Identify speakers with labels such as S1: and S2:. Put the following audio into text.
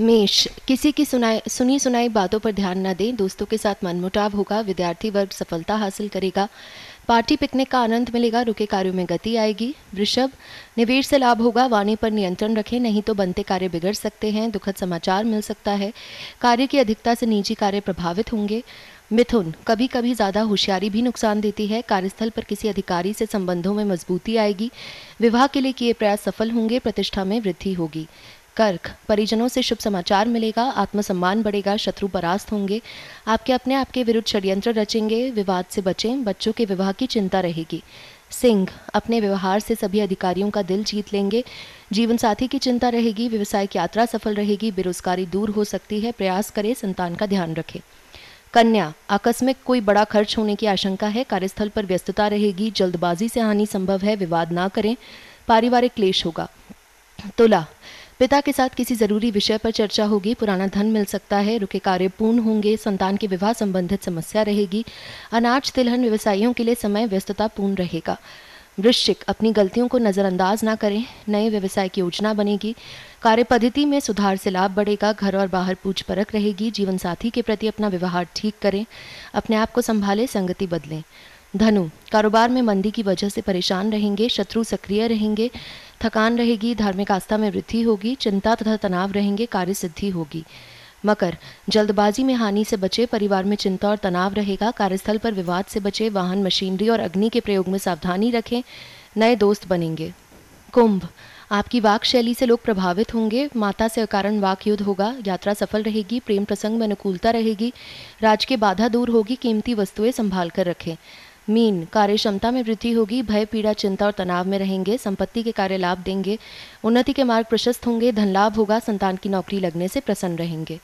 S1: मेष किसी की सुनाई सुनी सुनाई बातों पर ध्यान न दें दोस्तों के साथ मनमुटाव होगा विद्यार्थी वर्ग सफलता हासिल करेगा पार्टी पिकनिक का आनंद मिलेगा रुके कार्यों में गति आएगी वृषभ निवेश से लाभ होगा वाणी पर नियंत्रण रखें नहीं तो बनते कार्य बिगड़ सकते हैं दुखद समाचार मिल सकता है कार्य की अधिकता से निजी कार्य प्रभावित होंगे मिथुन कभी कभी ज़्यादा होशियारी भी नुकसान देती है कार्यस्थल पर किसी अधिकारी से संबंधों में मजबूती आएगी विवाह के लिए किए प्रयास सफल होंगे प्रतिष्ठा में वृद्धि होगी कर्क परिजनों से शुभ समाचार मिलेगा आत्मसम्मान बढ़ेगा शत्रु परास्त होंगे आपके अपने आपके विरुद्ध षड्यंत्र रचेंगे विवाद से बचें बच्चों के विवाह की चिंता रहेगी सिंह अपने व्यवहार से सभी अधिकारियों का दिल जीत लेंगे जीवन साथी की चिंता रहेगी की यात्रा सफल रहेगी बेरोजगारी दूर हो सकती है प्रयास करें संतान का ध्यान रखें कन्या आकस्मिक कोई बड़ा खर्च होने की आशंका है कार्यस्थल पर व्यस्तता रहेगी जल्दबाजी से हानि संभव है विवाद ना करें पारिवारिक क्लेश होगा तुला पिता के साथ किसी जरूरी विषय पर चर्चा होगी पुराना धन मिल सकता है रुके कार्य पूर्ण होंगे संतान के विवाह संबंधित समस्या रहेगी अनाज तिलहन व्यवसायियों के लिए समय व्यस्तता पूर्ण रहेगा वृश्चिक अपनी गलतियों को नज़रअंदाज ना करें नए व्यवसाय की योजना बनेगी कार्य पद्धति में सुधार से लाभ बढ़ेगा घर और बाहर पूछ परख रहेगी जीवन साथी के प्रति अपना व्यवहार ठीक करें अपने आप को संभालें संगति बदलें धनु कारोबार में मंदी की वजह से परेशान रहेंगे शत्रु सक्रिय रहेंगे थकान रहेगी धार्मिक आस्था में वृद्धि होगी चिंता तथा तनाव रहेंगे कार्य सिद्धि होगी मकर जल्दबाजी में हानि से बचे परिवार में चिंता और तनाव रहेगा कार्यस्थल पर विवाद से बचे वाहन मशीनरी और अग्नि के प्रयोग में सावधानी रखें नए दोस्त बनेंगे कुंभ आपकी वाक शैली से लोग प्रभावित होंगे माता से कारण वाक युद्ध होगा यात्रा सफल रहेगी प्रेम प्रसंग में अनुकूलता रहेगी राज के बाधा दूर होगी कीमती वस्तुएं संभाल कर रखें मीन कार्य क्षमता में वृद्धि होगी भय पीड़ा चिंता और तनाव में रहेंगे संपत्ति के कार्य लाभ देंगे उन्नति के मार्ग प्रशस्त होंगे धन लाभ होगा संतान की नौकरी लगने से प्रसन्न रहेंगे